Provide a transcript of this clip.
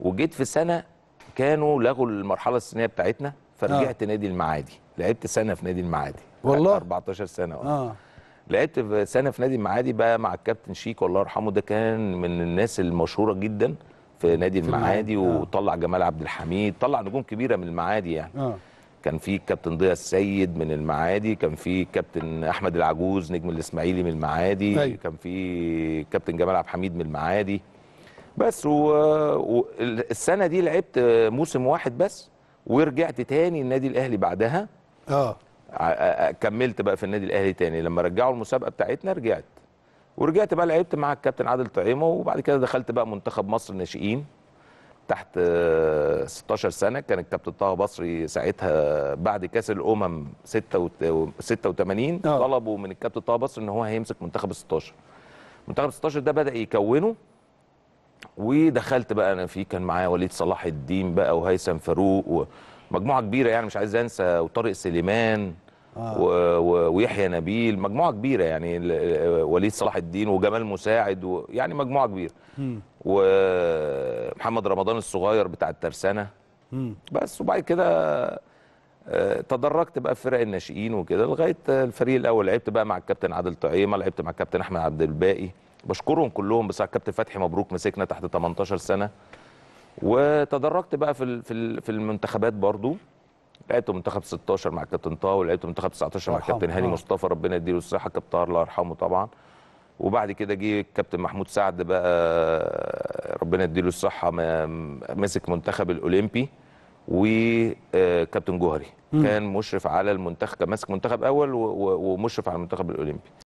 وجيت في سنه كانوا لغوا المرحله السنيه بتاعتنا فرجعت آه. نادي المعادي لعبت سنه في نادي المعادي والله 14 سنه آه. اه لعبت في سنه في نادي المعادي بقى مع الكابتن شيك الله يرحمه ده كان من الناس المشهوره جدا في نادي في المعادي آه. وطلع جمال عبد الحميد طلع نجوم كبيره من المعادي يعني آه. كان في كابتن ضياء السيد من المعادي كان في كابتن احمد العجوز نجم الاسماعيلي من المعادي أي. أيوه. كان في كابتن جمال عبد الحميد من المعادي بس والسنه و... دي لعبت موسم واحد بس ورجعت تاني النادي الاهلي بعدها اه كملت بقى في النادي الاهلي تاني لما رجعوا المسابقه بتاعتنا رجعت ورجعت بقى لعبت مع الكابتن عادل طعيمه وبعد كده دخلت بقى منتخب مصر الناشئين تحت 16 سنه كان الكابتن طه بصري ساعتها بعد كاس الامم 86 آه. طلبوا من الكابتن طه بصري ان هو هيمسك منتخب 16 منتخب 16 ده بدا يكونه ودخلت بقى انا فيه كان معايا وليد صلاح الدين بقى وهيثم فاروق ومجموعه كبيره يعني مش عايز انسى وطارق سليمان آه. ويحيى نبيل مجموعه كبيره يعني وليد صلاح الدين وجمال مساعد يعني مجموعه كبيره ومحمد رمضان الصغير بتاع الترسانه بس وبعد كده آه، تدرجت بقى في فرق الناشئين وكده لغايه الفريق الاول لعبت بقى مع الكابتن عادل طعيمه لعبت مع الكابتن احمد عبد الباقي بشكرهم كلهم بس كابتن فتحي مبروك مسكنا تحت 18 سنه وتدرجت بقى في في المنتخبات برضو لعبت منتخب 16 مع الكابتن طه ولعبت منتخب 19 مع الكابتن هاني مصطفى ربنا يديله الصحه كابتن طه الله يرحمه طبعا وبعد كده جه الكابتن محمود سعد بقى ربنا يديله الصحه مسك منتخب الاولمبي وكابتن جوهري كان مشرف على المنتخب ماسك منتخب اول ومشرف على المنتخب الاولمبي